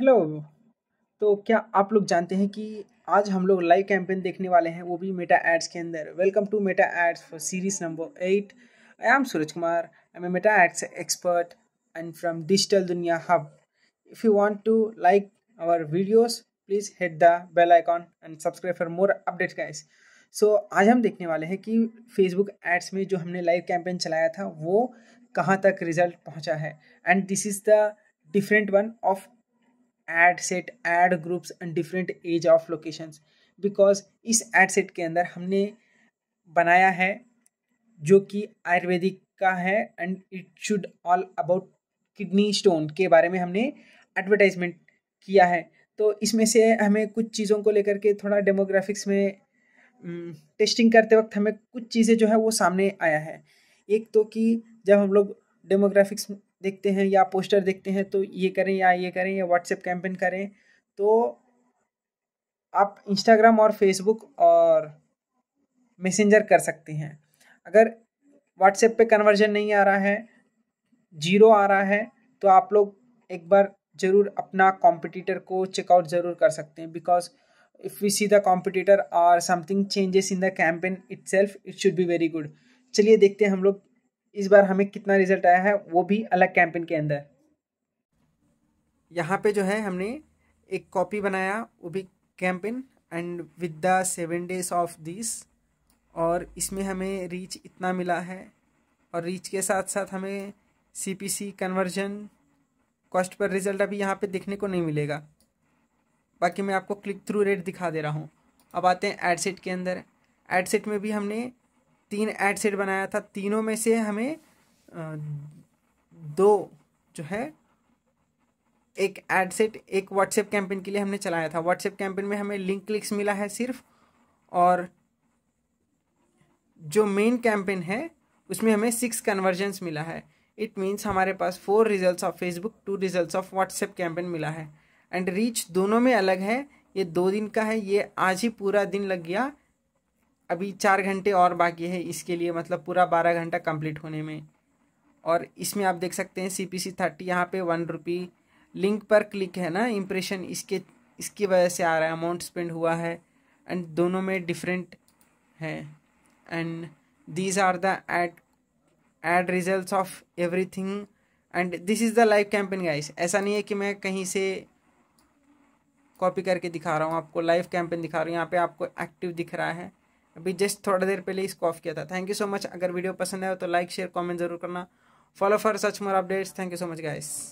hello तो क्या आप लोग जानते हैं कि आज हम लोग लाइव कैंपेन देखने वाले हैं वो भी मेटा एड्स के अंदर welcome to Meta ads for series number eight I am Suraj Kumar I am Meta ads expert and from digital Duniya hub if you want to like our videos please hit the bell icon and subscribe for more update guys so आज हम देखने वाले हैं कि Facebook ads में जो हमने live campaign चलाया था वो कहाँ तक रिजल्ट पहुँचा है and this is the different one of ad set ad groups and different age of locations because इस एड सेट के अंदर हमने बनाया है जो कि आयुर्वेदिक का है and it should all about kidney stone के बारे में हमने एडवर्टाइजमेंट किया है तो इसमें से हमें कुछ चीज़ों को लेकर के थोड़ा डेमोग्राफिक्स में टेस्टिंग करते वक्त हमें कुछ चीज़ें जो है वो सामने आया है एक तो कि जब हम लोग डेमोग्राफिक्स देखते हैं या पोस्टर देखते हैं तो ये करें या ये करें या व्हाट्सएप कैंपेन करें तो आप इंस्टाग्राम और फेसबुक और मैसेंजर कर सकते हैं अगर व्हाट्सएप पे कन्वर्जन नहीं आ रहा है जीरो आ रहा है तो आप लोग एक बार ज़रूर अपना कॉम्पिटिटर को चेकआउट ज़रूर कर सकते हैं because if you see the competitor are something changes in the campaign itself it should be very good चलिए देखते हैं हम लोग इस बार हमें कितना रिजल्ट आया है वो भी अलग कैंपेन के अंदर यहाँ पे जो है हमने एक कॉपी बनाया वो भी campaign and with the seven days of this और इसमें हमें रीच इतना मिला है और रीच के साथ साथ हमें C P C conversion cost पर रिजल्ट अभी यहाँ पे देखने को नहीं मिलेगा बाकी मैं आपको क्लिक थ्रू रेट दिखा दे रहा हूँ अब आते हैं एडसेट के अंदर एडसेट में भी हमने तीन एड सेट बनाया था तीनों में से हमें दो जो है एक एड सेट एक व्हाट्सएप कैंपेन के लिए हमने चलाया था व्हाट्सएप कैंपेन में हमें लिंक क्लिक्स मिला है सिर्फ और जो मेन कैंपेन है उसमें हमें सिक्स कन्वर्जेंस मिला है इट मीन्स हमारे पास four results of Facebook two results of WhatsApp campaign मिला है एंड रीच दोनों में अलग है ये दो दिन का है ये आज ही पूरा दिन लग गया अभी चार घंटे और बाकी है इसके लिए मतलब पूरा बारह घंटा कंप्लीट होने में और इसमें आप देख सकते हैं सी पी सी थर्टी यहाँ पर वन रुपी लिंक पर क्लिक है ना इम्प्रेशन इसके इसकी वजह से आ रहा है अमाउंट स्पेंड हुआ है एंड दोनों में डिफरेंट है and these are the ad ad result of everything and this is the live campaign guys ऐसा नहीं है कि मैं कहीं से कॉपी करके दिखा रहा हूँ आपको लाइव कैंपेन दिखा रहा हूँ यहाँ पे आपको एक्टिव दिख रहा है अभी जस्ट थोड़ा देर पहले इसको ऑफ किया था थैंक यू सो मच अगर वीडियो पसंद आया तो लाइक शेयर कॉमेंट जरूर करना follow for such more updates thank you so much guys